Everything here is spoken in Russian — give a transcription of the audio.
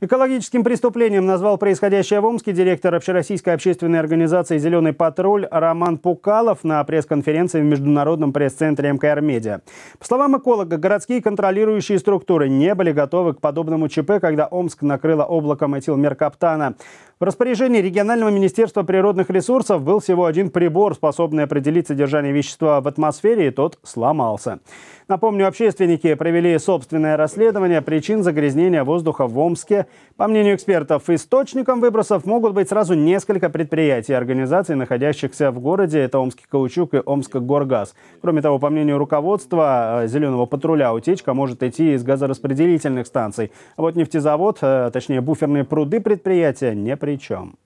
Экологическим преступлением назвал происходящее в Омске директор общероссийской общественной организации «Зеленый патруль» Роман Пукалов на пресс-конференции в Международном пресс-центре МКР «Медиа». По словам эколога, городские контролирующие структуры не были готовы к подобному ЧП, когда Омск накрыло облаком этилмеркаптана. В распоряжении регионального министерства природных ресурсов был всего один прибор, способный определить содержание вещества в атмосфере, и тот сломался. Напомню, общественники провели собственное расследование причин загрязнения воздуха в Омске. По мнению экспертов, источником выбросов могут быть сразу несколько предприятий и организаций, находящихся в городе. Это Омский каучук и Омск горгаз. Кроме того, по мнению руководства э, «Зеленого патруля», утечка может идти из газораспределительных станций. А вот нефтезавод, э, точнее буферные пруды предприятия, не предприятия при чем.